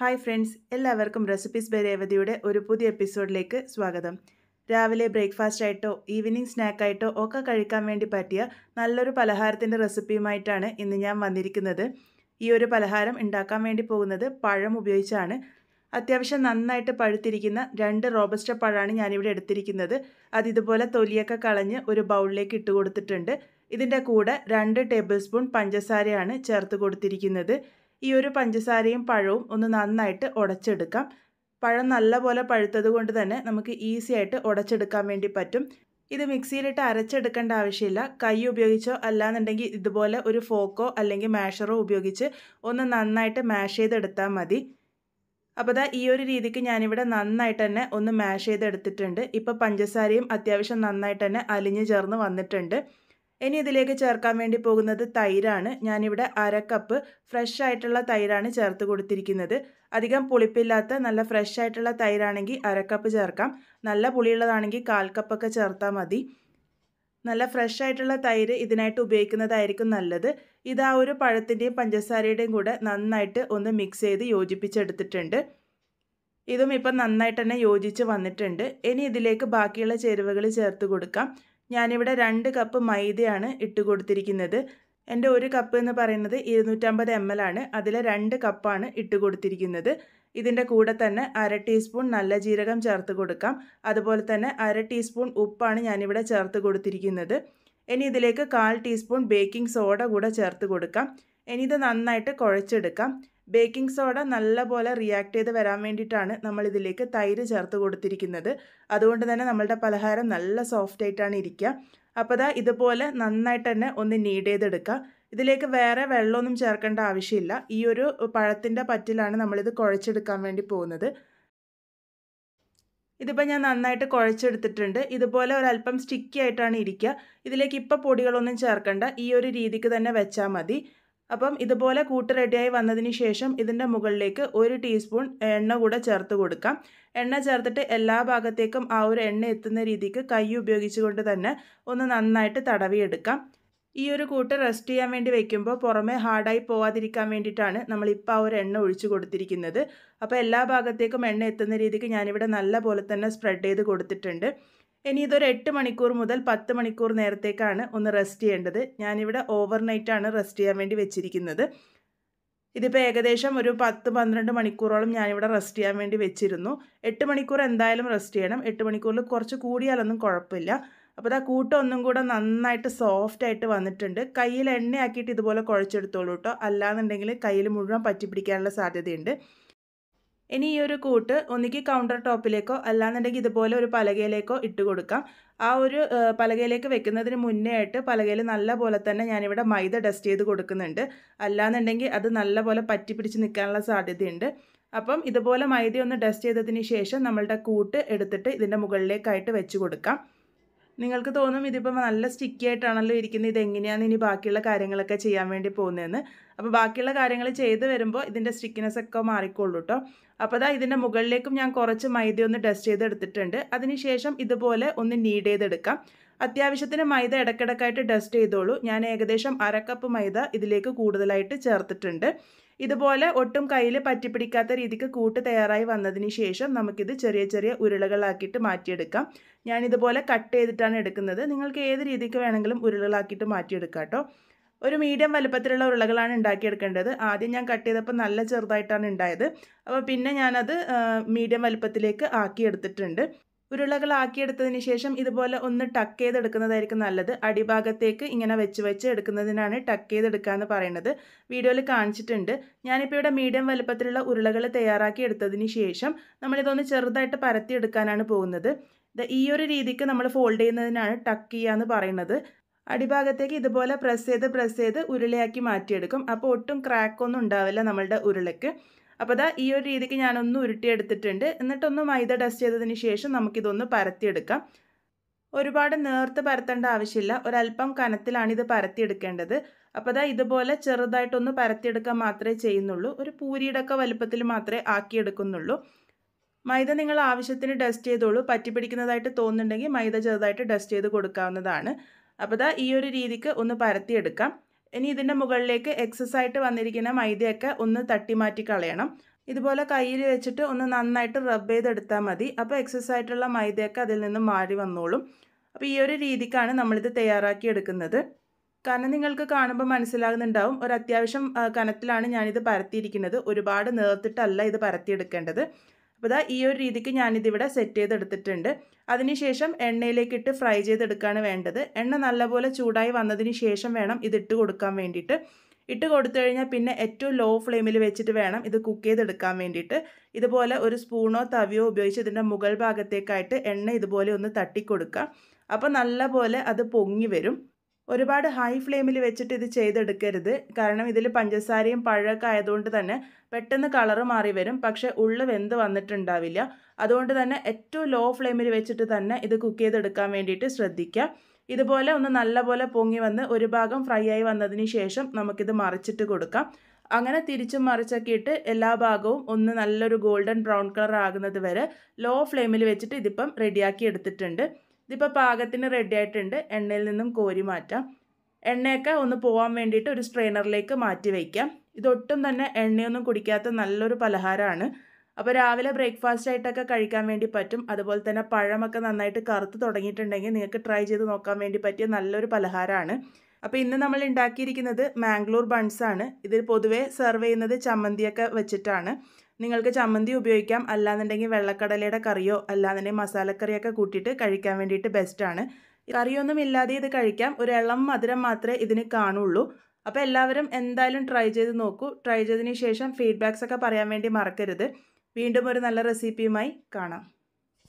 hi friends എല്ലാവർക്കും recipes by രേവതിയുടെ ഒരു പുതിയ എപ്പിസോഡിലേക്ക് സ്വാഗതം രാവിലെ ബ്രേക്ക്ഫാസ്റ്റ് ആയിട്ടോ ഈവനിങ് സ്നാക്കായിട്ടോ ഒക്കെ കഴിക്കാൻ വേണ്ടി പറ്റിയ നല്ലൊരു പലഹാരത്തിൻ്റെ റെസിപ്പിയുമായിട്ടാണ് ഇന്ന് ഞാൻ വന്നിരിക്കുന്നത് ഈ ഒരു പലഹാരം ഉണ്ടാക്കാൻ വേണ്ടി പോകുന്നത് പഴം ഉപയോഗിച്ചാണ് അത്യാവശ്യം നന്നായിട്ട് പഴുത്തിരിക്കുന്ന രണ്ട് റോബസ്റ്റ പഴമാണ് ഞാനിവിടെ എടുത്തിരിക്കുന്നത് അത് ഇതുപോലെ തൊലിയൊക്കെ കളഞ്ഞ് ഒരു ബൗളിലേക്ക് ഇട്ട് കൊടുത്തിട്ടുണ്ട് ഇതിൻ്റെ കൂടെ രണ്ട് ടേബിൾ സ്പൂൺ പഞ്ചസാരയാണ് ചേർത്ത് കൊടുത്തിരിക്കുന്നത് ഈ ഒരു പഞ്ചസാരയും പഴവും ഒന്ന് നന്നായിട്ട് ഉടച്ചെടുക്കാം പഴം നല്ലപോലെ പഴുത്തത് കൊണ്ട് തന്നെ നമുക്ക് ഈസി ആയിട്ട് ഉടച്ചെടുക്കാൻ വേണ്ടി പറ്റും ഇത് മിക്സിയിലിട്ട് അരച്ചെടുക്കേണ്ട ആവശ്യമില്ല കൈ ഉപയോഗിച്ചോ അല്ലാന്നുണ്ടെങ്കിൽ ഇതുപോലെ ഒരു ഫോക്കോ അല്ലെങ്കിൽ മാഷറോ ഉപയോഗിച്ച് ഒന്ന് നന്നായിട്ട് മാഷ് ചെയ്തെടുത്താൽ മതി അപ്പോൾ ദാ ഈ ഒരു രീതിക്ക് ഞാനിവിടെ നന്നായിട്ട് തന്നെ ഒന്ന് മാഷ് ചെയ്തെടുത്തിട്ടുണ്ട് ഇപ്പോൾ പഞ്ചസാരയും അത്യാവശ്യം നന്നായിട്ട് തന്നെ അലിഞ്ഞു ചേർന്ന് വന്നിട്ടുണ്ട് ഇനി ഇതിലേക്ക് ചേർക്കാൻ വേണ്ടി പോകുന്നത് തൈരാണ് ഞാനിവിടെ അര കപ്പ് ഫ്രഷ് ആയിട്ടുള്ള തൈരാണ് ചേർത്ത് കൊടുത്തിരിക്കുന്നത് അധികം പുളിപ്പില്ലാത്ത നല്ല ഫ്രഷ് ആയിട്ടുള്ള തൈരാണെങ്കിൽ അര കപ്പ് ചേർക്കാം നല്ല പുളിയുള്ളതാണെങ്കിൽ കാൽ കപ്പൊക്കെ ചേർത്താൽ മതി നല്ല ഫ്രഷ് ആയിട്ടുള്ള തൈര് ഇതിനായിട്ട് ഉപയോഗിക്കുന്നതായിരിക്കും നല്ലത് ഇത് ആ ഒരു പഴത്തിൻ്റെയും പഞ്ചസാരയുടെയും കൂടെ നന്നായിട്ട് ഒന്ന് മിക്സ് ചെയ്ത് യോജിപ്പിച്ചെടുത്തിട്ടുണ്ട് ഇതും ഇപ്പം നന്നായിട്ട് തന്നെ യോജിച്ച് വന്നിട്ടുണ്ട് ഇനി ഇതിലേക്ക് ബാക്കിയുള്ള ചേരുവകൾ ചേർത്ത് കൊടുക്കാം ഞാനിവിടെ രണ്ട് കപ്പ് മൈദയാണ് ഇട്ട് കൊടുത്തിരിക്കുന്നത് എൻ്റെ ഒരു കപ്പ് എന്ന് പറയുന്നത് ഇരുന്നൂറ്റമ്പത് എം എൽ ആണ് അതിൽ രണ്ട് കപ്പാണ് ഇട്ട് കൊടുത്തിരിക്കുന്നത് ഇതിൻ്റെ കൂടെ തന്നെ അര ടീസ്പൂൺ നല്ല ജീരകം ചേർത്ത് കൊടുക്കാം അതുപോലെ തന്നെ അര ടീസ്പൂൺ ഉപ്പാണ് ഞാനിവിടെ ചേർത്ത് കൊടുത്തിരിക്കുന്നത് ഇനി ഇതിലേക്ക് കാൽ ടീസ്പൂൺ ബേക്കിംഗ് സോഡ കൂടെ ചേർത്ത് കൊടുക്കാം ഇനി ഇത് നന്നായിട്ട് കുഴച്ചെടുക്കാം ബേക്കിംഗ് സോഡ നല്ലപോലെ റിയാക്ട് ചെയ്ത് വരാൻ വേണ്ടിയിട്ടാണ് നമ്മളിതിലേക്ക് തൈര് ചേർത്ത് കൊടുത്തിരിക്കുന്നത് അതുകൊണ്ട് തന്നെ നമ്മളുടെ പലഹാരം നല്ല സോഫ്റ്റ് ആയിട്ടാണ് ഇരിക്കുക അപ്പോൾ ദാ ഇതുപോലെ നന്നായിട്ട് തന്നെ ഒന്ന് നീഡ് ചെയ്തെടുക്കുക ഇതിലേക്ക് വേറെ വെള്ളമൊന്നും ചേർക്കേണ്ട ആവശ്യമില്ല ഈ ഒരു പഴത്തിൻ്റെ പറ്റിലാണ് നമ്മളിത് കുഴച്ചെടുക്കാൻ വേണ്ടി പോകുന്നത് ഇതിപ്പോൾ ഞാൻ നന്നായിട്ട് കുഴച്ചെടുത്തിട്ടുണ്ട് ഇതുപോലെ ഒരല്പം സ്റ്റിക്കി ആയിട്ടാണ് ഇരിക്കുക ഇതിലേക്ക് ഇപ്പോൾ പൊടികളൊന്നും ചേർക്കണ്ട ഈ ഒരു രീതിക്ക് തന്നെ വെച്ചാൽ മതി അപ്പം ഇതുപോലെ കൂട്ട് റെഡിയായി വന്നതിന് ശേഷം ഇതിൻ്റെ മുകളിലേക്ക് ഒരു ടീസ്പൂൺ എണ്ണ കൂടെ ചേർത്ത് കൊടുക്കാം എണ്ണ ചേർത്തിട്ട് എല്ലാ ഭാഗത്തേക്കും ആ ഒരു എണ്ണ എത്തുന്ന രീതിക്ക് കൈ ഉപയോഗിച്ചുകൊണ്ട് തന്നെ ഒന്ന് നന്നായിട്ട് തടവിയെടുക്കാം ഈ ഒരു കൂട്ട് റെസ്റ്റ് ചെയ്യാൻ വേണ്ടി വെക്കുമ്പോൾ പുറമേ ഹാർഡായി പോവാതിരിക്കാൻ വേണ്ടിയിട്ടാണ് നമ്മളിപ്പോൾ ആ ഒരു എണ്ണ ഒഴിച്ചു കൊടുത്തിരിക്കുന്നത് അപ്പോൾ എല്ലാ ഭാഗത്തേക്കും എണ്ണ എത്തുന്ന രീതിക്ക് ഞാനിവിടെ നല്ല പോലെ തന്നെ സ്പ്രെഡ് ചെയ്ത് കൊടുത്തിട്ടുണ്ട് ഇനി ഇതൊരു എട്ട് മണിക്കൂർ മുതൽ പത്ത് മണിക്കൂർ നേരത്തേക്കാണ് ഒന്ന് റെസ്റ്റ് ചെയ്യേണ്ടത് ഞാനിവിടെ ഓവർനൈറ്റാണ് റെസ്റ്റ് ചെയ്യാൻ വേണ്ടി വെച്ചിരിക്കുന്നത് ഇതിപ്പോൾ ഏകദേശം ഒരു പത്ത് പന്ത്രണ്ട് മണിക്കൂറോളം ഞാനിവിടെ റെസ്റ്റ് ചെയ്യാൻ വേണ്ടി വെച്ചിരുന്നു എട്ട് മണിക്കൂർ എന്തായാലും റെസ്റ്റ് ചെയ്യണം എട്ട് മണിക്കൂറിൽ കുറച്ച് കൂടിയാലൊന്നും കുഴപ്പമില്ല അപ്പോൾ ഇതാ കൂട്ട് ഒന്നും കൂടെ നന്നായിട്ട് സോഫ്റ്റ് ആയിട്ട് വന്നിട്ടുണ്ട് കയ്യിൽ എണ്ണയാക്കിയിട്ട് ഇതുപോലെ കുഴച്ചെടുത്തോളൂ കേട്ടോ അല്ലാന്നുണ്ടെങ്കിൽ കയ്യിൽ മുഴുവൻ പറ്റി പിടിക്കാനുള്ള സാധ്യതയുണ്ട് ഇനി ഈ ഒരു കൂട്ട് ഒന്നുകിൽ കൗണ്ടർ ടോപ്പിലേക്കോ അല്ലാന്നുണ്ടെങ്കിൽ ഇതുപോലെ ഒരു പലകയിലേക്കോ ഇട്ട് കൊടുക്കാം ആ ഒരു പലകയിലേക്ക് വെക്കുന്നതിന് മുന്നേ ആയിട്ട് പലകയിൽ നല്ല പോലെ തന്നെ ഞാനിവിടെ മൈദ ഡസ്റ്റ് ചെയ്ത് കൊടുക്കുന്നുണ്ട് അല്ലാന്നുണ്ടെങ്കിൽ അത് നല്ല പോലെ പറ്റി പിടിച്ച് നിൽക്കാനുള്ള സാധ്യതയുണ്ട് അപ്പം ഇതുപോലെ മൈദ ഒന്ന് ഡസ്റ്റ് ചെയ്തതിന് ശേഷം നമ്മളുടെ കൂട്ട് എടുത്തിട്ട് ഇതിൻ്റെ മുകളിലേക്കായിട്ട് വെച്ച് കൊടുക്കാം നിങ്ങൾക്ക് തോന്നും ഇതിപ്പോൾ നല്ല സ്റ്റിക്കി ആയിട്ടാണല്ലോ ഇരിക്കുന്നത് എങ്ങനെയാണ് ഇനി ബാക്കിയുള്ള കാര്യങ്ങളൊക്കെ ചെയ്യാൻ വേണ്ടി പോകുന്നതെന്ന് അപ്പോൾ ബാക്കിയുള്ള കാര്യങ്ങൾ ചെയ്ത് വരുമ്പോൾ ഇതിൻ്റെ സ്റ്റിക്കിനെസ് ഒക്കെ മാറിക്കോളൂ കേട്ടോ അപ്പോൾ അതാ ഇതിൻ്റെ മുകളിലേക്കും ഞാൻ കുറച്ച് മൈദ ഒന്ന് ടെസ്റ്റ് ചെയ്തെടുത്തിട്ടുണ്ട് അതിനുശേഷം ഇതുപോലെ ഒന്ന് നീഡ് ചെയ്തെടുക്കാം അത്യാവശ്യത്തിന് മൈദ ഇടക്കിടക്കായിട്ട് ഡസ്റ്റ് ചെയ്തോളൂ ഞാൻ ഏകദേശം അര കപ്പ് മൈദ ഇതിലേക്ക് കൂടുതലായിട്ട് ചേർത്തിട്ടുണ്ട് ഇതുപോലെ ഒട്ടും കയ്യിൽ പറ്റിപ്പിടിക്കാത്ത രീതിക്ക് കൂട്ട് തയ്യാറായി വന്നതിന് ശേഷം നമുക്കിത് ചെറിയ ചെറിയ ഉരുളകളാക്കിയിട്ട് മാറ്റിയെടുക്കാം ഞാനിതുപോലെ കട്ട് ചെയ്തിട്ടാണ് എടുക്കുന്നത് നിങ്ങൾക്ക് ഏത് രീതിക്ക് വേണമെങ്കിലും ഉരുളകളാക്കിയിട്ട് മാറ്റിയെടുക്കാം ഒരു മീഡിയം വലുപ്പത്തിലുള്ള ഉരുളകളാണ് ഉണ്ടാക്കിയെടുക്കേണ്ടത് ആദ്യം ഞാൻ കട്ട് ചെയ്തപ്പോൾ നല്ല ചെറുതായിട്ടാണ് ഉണ്ടായത് അപ്പോൾ പിന്നെ ഞാനത് മീഡിയം വലുപ്പത്തിലേക്ക് ആക്കിയെടുത്തിട്ടുണ്ട് ഉരുളകളാക്കിയെടുത്തതിന് ശേഷം ഇതുപോലെ ഒന്ന് ടക്ക് ചെയ്തെടുക്കുന്നതായിരിക്കും നല്ലത് അടിഭാഗത്തേക്ക് ഇങ്ങനെ വെച്ച് വെച്ച് എടുക്കുന്നതിനാണ് ടക്ക് ചെയ്തെടുക്കുക എന്ന് പറയുന്നത് വീഡിയോയിൽ കാണിച്ചിട്ടുണ്ട് ഞാനിപ്പോൾ ഇവിടെ മീഡിയം വലുപ്പത്തിലുള്ള ഉരുളകൾ തയ്യാറാക്കി എടുത്തതിന് ശേഷം നമ്മളിതൊന്ന് ചെറുതായിട്ട് പരത്തിയെടുക്കാനാണ് പോകുന്നത് ഈ ഒരു രീതിക്ക് നമ്മൾ ഫോൾഡ് ചെയ്യുന്നതിനാണ് ടക്ക് ചെയ്യുക എന്ന് പറയുന്നത് അടിഭാഗത്തേക്ക് ഇതുപോലെ പ്രസ് ചെയ്ത് പ്രസ് ചെയ്ത് ഉരുളയാക്കി മാറ്റിയെടുക്കും അപ്പോൾ ഒട്ടും ക്രാക്കൊന്നും ഉണ്ടാവില്ല നമ്മളുടെ ഉരുളയ്ക്ക് അപ്പോൾ അതാ ഈ ഒരു രീതിക്ക് ഞാനൊന്ന് ഉരുട്ടിയെടുത്തിട്ടുണ്ട് എന്നിട്ടൊന്ന് മൈദ ഡസ്റ്റ് ചെയ്തതിന് ശേഷം നമുക്കിതൊന്ന് പരത്തിയെടുക്കാം ഒരുപാട് നേർത്ത് പരത്തേണ്ട ആവശ്യമില്ല ഒരല്പം കനത്തിലാണ് ഇത് പരത്തിയെടുക്കേണ്ടത് അപ്പോൾ അതാ ഇതുപോലെ ചെറുതായിട്ടൊന്ന് പരത്തിയെടുക്കാൻ മാത്രമേ ചെയ്യുന്നുള്ളൂ ഒരു പൂരിയുടെ വലുപ്പത്തിൽ മാത്രമേ ആക്കിയെടുക്കുന്നുള്ളൂ മൈദ നിങ്ങൾ ആവശ്യത്തിന് ഡസ്റ്റ് ചെയ്തോളൂ പറ്റിപ്പിടിക്കുന്നതായിട്ട് തോന്നുന്നുണ്ടെങ്കിൽ മൈദ ചെറുതായിട്ട് ഡസ്റ്റ് ചെയ്ത് കൊടുക്കാവുന്നതാണ് അപ്പോൾ അതാ ഈ ഒരു രീതിക്ക് ഒന്ന് പരത്തിയെടുക്കാം ഇനി ഇതിൻ്റെ മുകളിലേക്ക് എക്സസ് ആയിട്ട് വന്നിരിക്കുന്ന മൈദയൊക്കെ ഒന്ന് തട്ടി മാറ്റി കളയണം ഇതുപോലെ കയ്യിൽ വെച്ചിട്ട് ഒന്ന് നന്നായിട്ട് റബ്ബ് ചെയ്തെടുത്താൽ മതി അപ്പോൾ എക്സസ് ആയിട്ടുള്ള മൈദയൊക്കെ അതിൽ നിന്ന് മാറി വന്നോളും അപ്പോൾ ഈ ഒരു രീതിക്കാണ് നമ്മളിത് തയ്യാറാക്കി എടുക്കുന്നത് കാരണം നിങ്ങൾക്ക് കാണുമ്പോൾ മനസ്സിലാകുന്നുണ്ടാവും ഒരു അത്യാവശ്യം കനത്തിലാണ് ഞാനിത് പരത്തിയിരിക്കുന്നത് ഒരുപാട് നേർത്തിട്ടല്ല ഇത് പരത്തിയെടുക്കേണ്ടത് അപ്പോൾ ഇതാ ഈ ഒരു രീതിക്ക് ഞാനിതിവിടെ സെറ്റ് ചെയ്തെടുത്തിട്ടുണ്ട് അതിനുശേഷം എണ്ണയിലേക്ക് ഇട്ട് ഫ്രൈ ചെയ്തെടുക്കുകയാണ് വേണ്ടത് എണ്ണ നല്ലപോലെ ചൂടായി വന്നതിന് ശേഷം വേണം ഇതിട്ട് കൊടുക്കാൻ വേണ്ടിയിട്ട് ഇട്ട് കൊടുത്തു കഴിഞ്ഞാൽ പിന്നെ ഏറ്റവും ലോ ഫ്ലെയിമിൽ വെച്ചിട്ട് വേണം ഇത് കുക്ക് ചെയ്തെടുക്കാൻ വേണ്ടിയിട്ട് ഇതുപോലെ ഒരു സ്പൂണോ തവിയോ ഉപയോഗിച്ച് ഇതിൻ്റെ മുകൾ ഭാഗത്തേക്കായിട്ട് എണ്ണ ഇതുപോലെ ഒന്ന് തട്ടിക്കൊടുക്കുക അപ്പോൾ നല്ലപോലെ അത് പൊങ്ങി വരും ഒരുപാട് ഹൈ ഫ്ലെയിമിൽ വെച്ചിട്ട് ഇത് ചെയ്തെടുക്കരുത് കാരണം ഇതിൽ പഞ്ചസാരയും പഴമൊക്കെ ആയതുകൊണ്ട് തന്നെ പെട്ടെന്ന് കളറ് മാറി വരും പക്ഷെ ഉള്ളു വെന്ത് വന്നിട്ടുണ്ടാവില്ല അതുകൊണ്ട് തന്നെ ഏറ്റവും ലോ ഫ്ലെയിമിൽ വെച്ചിട്ട് തന്നെ ഇത് കുക്ക് ചെയ്തെടുക്കാൻ വേണ്ടിയിട്ട് ശ്രദ്ധിക്കുക ഇതുപോലെ ഒന്ന് നല്ലപോലെ പൊങ്ങി വന്ന് ഒരു ഭാഗം ഫ്രൈ ആയി വന്നതിന് ശേഷം നമുക്കിത് മറിച്ചിട്ട് കൊടുക്കാം അങ്ങനെ തിരിച്ചും മറിച്ചൊക്കെയിട്ട് എല്ലാ ഭാഗവും ഒന്ന് നല്ലൊരു ഗോൾഡൻ ബ്രൗൺ കളർ ആകുന്നത് വരെ ലോ ഫ്ലെയിമിൽ വെച്ചിട്ട് ഇതിപ്പം റെഡിയാക്കി എടുത്തിട്ടുണ്ട് ഇതിപ്പോൾ പാകത്തിന് റെഡി ആയിട്ടുണ്ട് എണ്ണയിൽ നിന്നും കോരി മാറ്റാം എണ്ണയൊക്കെ ഒന്ന് പോകാൻ വേണ്ടിയിട്ട് ഒരു സ്ട്രെയിനറിലേക്ക് മാറ്റി വയ്ക്കാം ഇതൊട്ടും തന്നെ എണ്ണയൊന്നും കുടിക്കാത്ത നല്ലൊരു പലഹാരമാണ് അപ്പോൾ രാവിലെ ബ്രേക്ക്ഫാസ്റ്റ് ആയിട്ടൊക്കെ കഴിക്കാൻ വേണ്ടി പറ്റും അതുപോലെ തന്നെ പഴമൊക്കെ നന്നായിട്ട് കറുത്ത് തുടങ്ങിയിട്ടുണ്ടെങ്കിൽ നിങ്ങൾക്ക് ട്രൈ ചെയ്ത് നോക്കാൻ വേണ്ടി പറ്റിയ നല്ലൊരു പലഹാരമാണ് അപ്പോൾ ഇന്ന് നമ്മൾ ഉണ്ടാക്കിയിരിക്കുന്നത് മാംഗ്ലൂർ ബൺസാണ് ഇതിൽ പൊതുവേ സെർവ് ചെയ്യുന്നത് ചമ്മന്തിയൊക്കെ വെച്ചിട്ടാണ് നിങ്ങൾക്ക് ചമ്മന്തി ഉപയോഗിക്കാം അല്ലാന്നുണ്ടെങ്കിൽ വെള്ളക്കടലയുടെ കറിയോ അല്ലാന്നുണ്ടെങ്കിൽ മസാലക്കറിയൊക്കെ കൂട്ടിയിട്ട് കഴിക്കാൻ വേണ്ടിയിട്ട് ബെസ്റ്റാണ് കറിയൊന്നും ഇല്ലാതെ ഇത് കഴിക്കാം ഒരു ഇളം മധുരം മാത്രമേ ഇതിന് കാണുള്ളൂ അപ്പോൾ എല്ലാവരും എന്തായാലും ട്രൈ ചെയ്ത് നോക്കൂ ട്രൈ ചെയ്തതിന് ശേഷം ഫീഡ്ബാക്സ് ഒക്കെ പറയാൻ വേണ്ടി മറക്കരുത് വീണ്ടും ഒരു നല്ല റെസിപ്പിയുമായി കാണാം